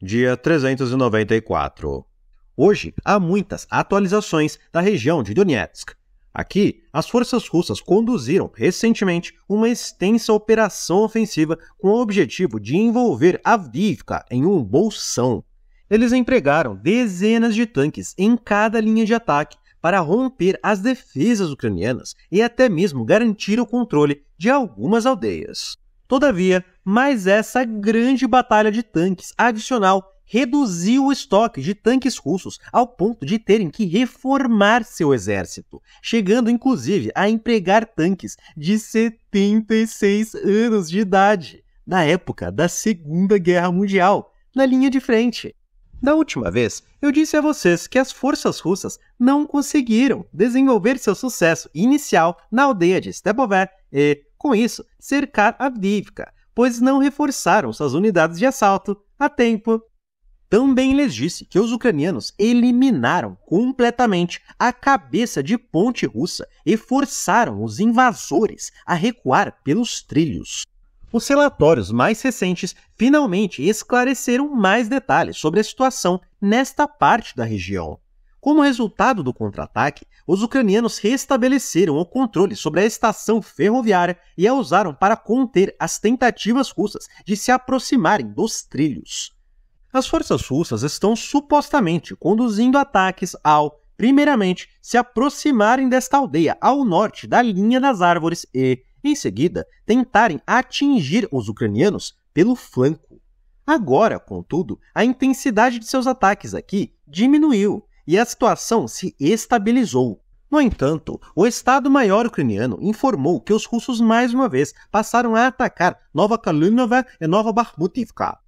dia 394. Hoje há muitas atualizações da região de Donetsk. Aqui, as forças russas conduziram recentemente uma extensa operação ofensiva com o objetivo de envolver Avdiivka em um bolsão. Eles empregaram dezenas de tanques em cada linha de ataque para romper as defesas ucranianas e até mesmo garantir o controle de algumas aldeias. Todavia, mas essa grande batalha de tanques adicional reduziu o estoque de tanques russos ao ponto de terem que reformar seu exército, chegando inclusive a empregar tanques de 76 anos de idade, na época da Segunda Guerra Mundial, na linha de frente. Da última vez, eu disse a vocês que as forças russas não conseguiram desenvolver seu sucesso inicial na aldeia de Stepové e, com isso, cercar a Avdiivka, pois não reforçaram suas unidades de assalto a tempo. Também lhes disse que os ucranianos eliminaram completamente a cabeça de ponte russa e forçaram os invasores a recuar pelos trilhos. Os relatórios mais recentes finalmente esclareceram mais detalhes sobre a situação nesta parte da região. Como resultado do contra-ataque, os ucranianos restabeleceram o controle sobre a estação ferroviária e a usaram para conter as tentativas russas de se aproximarem dos trilhos. As forças russas estão supostamente conduzindo ataques ao, primeiramente, se aproximarem desta aldeia ao norte da linha das árvores e, em seguida, tentarem atingir os ucranianos pelo flanco. Agora, contudo, a intensidade de seus ataques aqui diminuiu e a situação se estabilizou. No entanto, o Estado-Maior ucraniano informou que os russos mais uma vez passaram a atacar Nova Kalinova e Nova Bakhmutivka.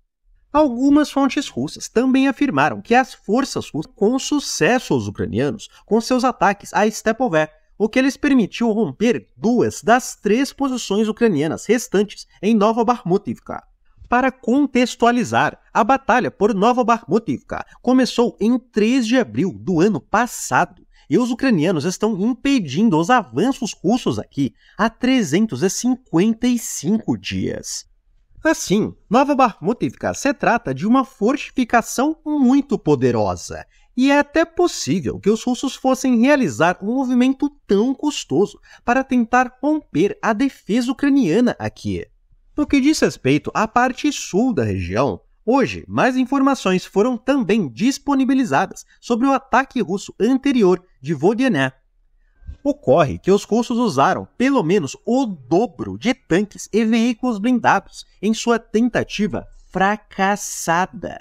Algumas fontes russas também afirmaram que as forças russas com sucesso os ucranianos com seus ataques a Stepové, o que lhes permitiu romper duas das três posições ucranianas restantes em Nova Bakhmutivka. Para contextualizar, a batalha por Nova Barmutivka começou em 3 de abril do ano passado e os ucranianos estão impedindo os avanços russos aqui há 355 dias. Assim, Nova Barmutivka se trata de uma fortificação muito poderosa, e é até possível que os russos fossem realizar um movimento tão custoso para tentar romper a defesa ucraniana aqui. No que diz respeito à parte sul da região, hoje mais informações foram também disponibilizadas sobre o ataque russo anterior de Vodianê. Ocorre que os russos usaram pelo menos o dobro de tanques e veículos blindados em sua tentativa fracassada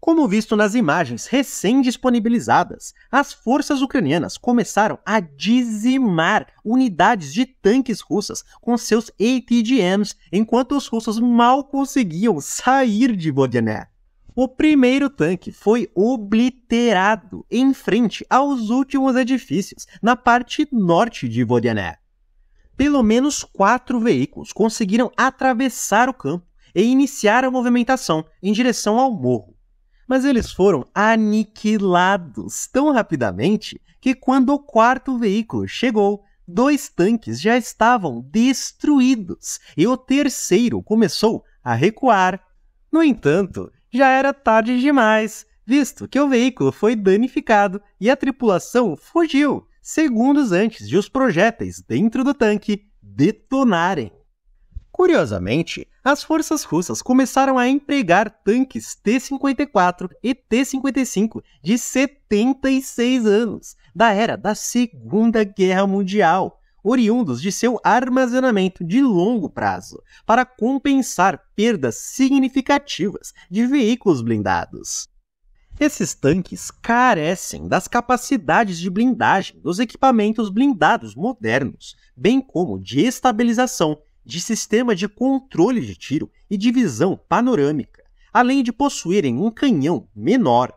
como visto nas imagens recém-disponibilizadas, as forças ucranianas começaram a dizimar unidades de tanques russas com seus ATGMs, enquanto os russos mal conseguiam sair de Bodiané. O primeiro tanque foi obliterado em frente aos últimos edifícios, na parte norte de Vodiané. Pelo menos quatro veículos conseguiram atravessar o campo e iniciar a movimentação em direção ao morro mas eles foram aniquilados tão rapidamente que, quando o quarto veículo chegou, dois tanques já estavam destruídos e o terceiro começou a recuar. No entanto, já era tarde demais, visto que o veículo foi danificado e a tripulação fugiu segundos antes de os projéteis dentro do tanque detonarem. Curiosamente, as forças russas começaram a empregar tanques T-54 e T-55 de 76 anos, da era da Segunda Guerra Mundial, oriundos de seu armazenamento de longo prazo, para compensar perdas significativas de veículos blindados. Esses tanques carecem das capacidades de blindagem dos equipamentos blindados modernos, bem como de estabilização de sistema de controle de tiro e de visão panorâmica, além de possuírem um canhão menor.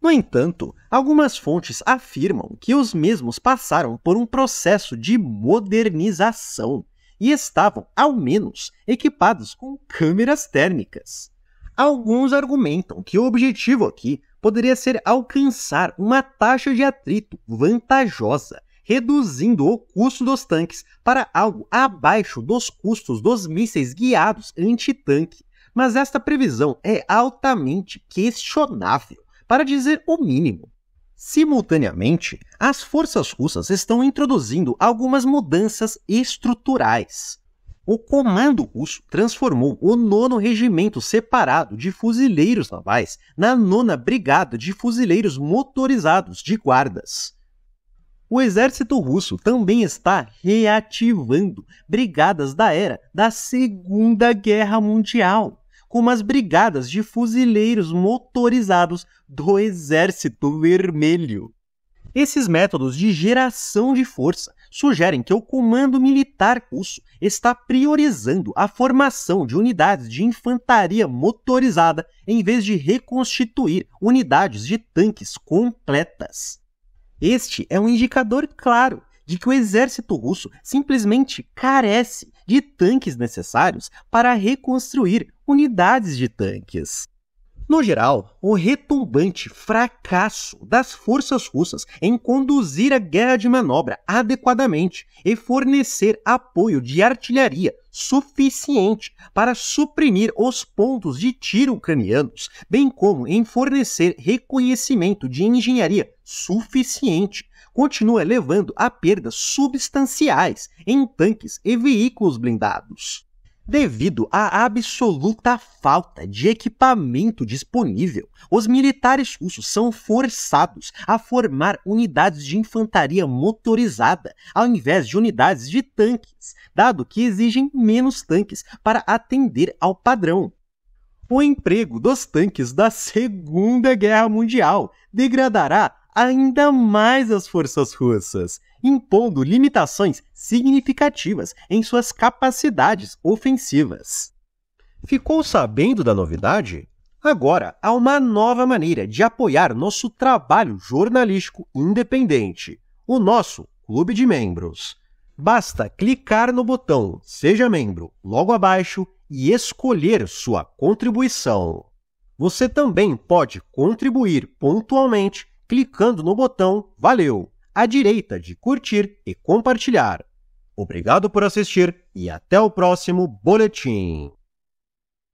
No entanto, algumas fontes afirmam que os mesmos passaram por um processo de modernização e estavam, ao menos, equipados com câmeras térmicas. Alguns argumentam que o objetivo aqui poderia ser alcançar uma taxa de atrito vantajosa reduzindo o custo dos tanques para algo abaixo dos custos dos mísseis guiados antitanque. Mas esta previsão é altamente questionável, para dizer o mínimo. Simultaneamente, as forças russas estão introduzindo algumas mudanças estruturais. O comando russo transformou o nono regimento separado de fuzileiros navais na nona brigada de fuzileiros motorizados de guardas. O exército russo também está reativando brigadas da era da Segunda Guerra Mundial, como as brigadas de fuzileiros motorizados do Exército Vermelho. Esses métodos de geração de força sugerem que o comando militar russo está priorizando a formação de unidades de infantaria motorizada em vez de reconstituir unidades de tanques completas. Este é um indicador claro de que o exército russo simplesmente carece de tanques necessários para reconstruir unidades de tanques. No geral, o retumbante fracasso das forças russas em conduzir a guerra de manobra adequadamente e fornecer apoio de artilharia suficiente para suprimir os pontos de tiro ucranianos, bem como em fornecer reconhecimento de engenharia suficiente, continua levando a perdas substanciais em tanques e veículos blindados, devido à absoluta falta de equipamento disponível. Os militares russos são forçados a formar unidades de infantaria motorizada ao invés de unidades de tanques, dado que exigem menos tanques para atender ao padrão o emprego dos tanques da Segunda Guerra Mundial degradará ainda mais as forças russas, impondo limitações significativas em suas capacidades ofensivas. Ficou sabendo da novidade? Agora há uma nova maneira de apoiar nosso trabalho jornalístico independente, o nosso Clube de Membros. Basta clicar no botão Seja Membro logo abaixo e escolher sua contribuição. Você também pode contribuir pontualmente clicando no botão Valeu à direita de curtir e compartilhar. Obrigado por assistir e até o próximo boletim.